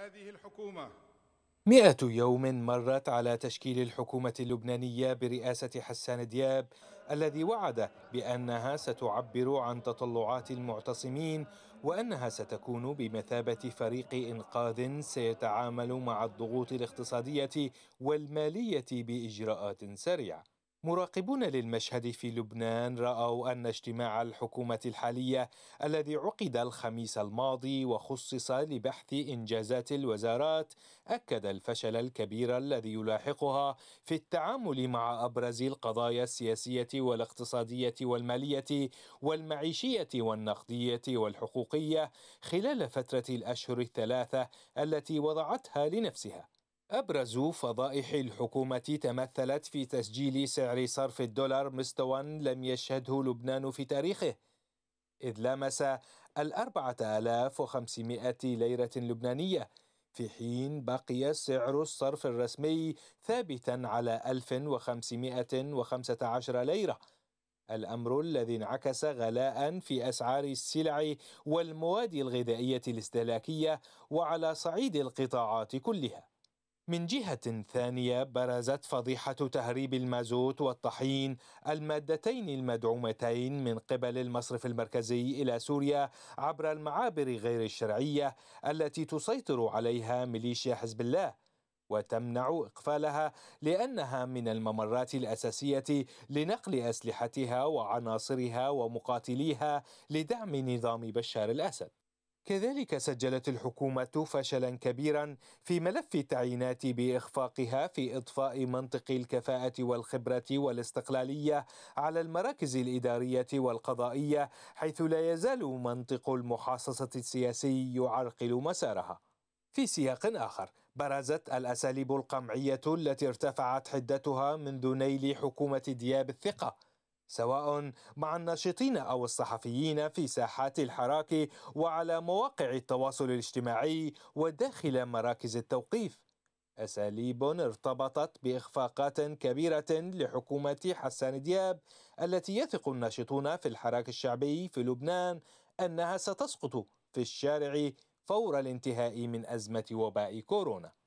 هذه الحكومة مئة يوم مرت على تشكيل الحكومة اللبنانية برئاسة حسان دياب الذي وعد بأنها ستعبر عن تطلعات المعتصمين وأنها ستكون بمثابة فريق إنقاذ سيتعامل مع الضغوط الاقتصادية والمالية بإجراءات سريعة مراقبون للمشهد في لبنان راوا ان اجتماع الحكومه الحاليه الذي عقد الخميس الماضي وخصص لبحث انجازات الوزارات اكد الفشل الكبير الذي يلاحقها في التعامل مع ابرز القضايا السياسيه والاقتصاديه والماليه والمعيشيه والنقديه والحقوقيه خلال فتره الاشهر الثلاثه التي وضعتها لنفسها أبرز فضائح الحكومة تمثلت في تسجيل سعر صرف الدولار مستوى لم يشهده لبنان في تاريخه إذ لامس الأربعة آلاف وخمسمائة ليرة لبنانية في حين بقي سعر الصرف الرسمي ثابتا على 1515 ليرة الأمر الذي انعكس غلاء في أسعار السلع والمواد الغذائية الاستهلاكية وعلى صعيد القطاعات كلها من جهة ثانية برزت فضيحة تهريب المازوت والطحين المادتين المدعومتين من قبل المصرف المركزي إلى سوريا عبر المعابر غير الشرعية التي تسيطر عليها ميليشيا حزب الله وتمنع إقفالها لأنها من الممرات الأساسية لنقل أسلحتها وعناصرها ومقاتليها لدعم نظام بشار الأسد كذلك سجلت الحكومة فشلا كبيرا في ملف التعيينات بإخفاقها في إضفاء منطق الكفاءة والخبرة والاستقلالية على المراكز الإدارية والقضائية حيث لا يزال منطق المحاصصة السياسي يعرقل مسارها في سياق آخر برزت الأساليب القمعية التي ارتفعت حدتها منذ نيل حكومة دياب الثقة سواء مع الناشطين او الصحفيين في ساحات الحراك وعلى مواقع التواصل الاجتماعي وداخل مراكز التوقيف اساليب ارتبطت باخفاقات كبيره لحكومه حسان دياب التي يثق الناشطون في الحراك الشعبي في لبنان انها ستسقط في الشارع فور الانتهاء من ازمه وباء كورونا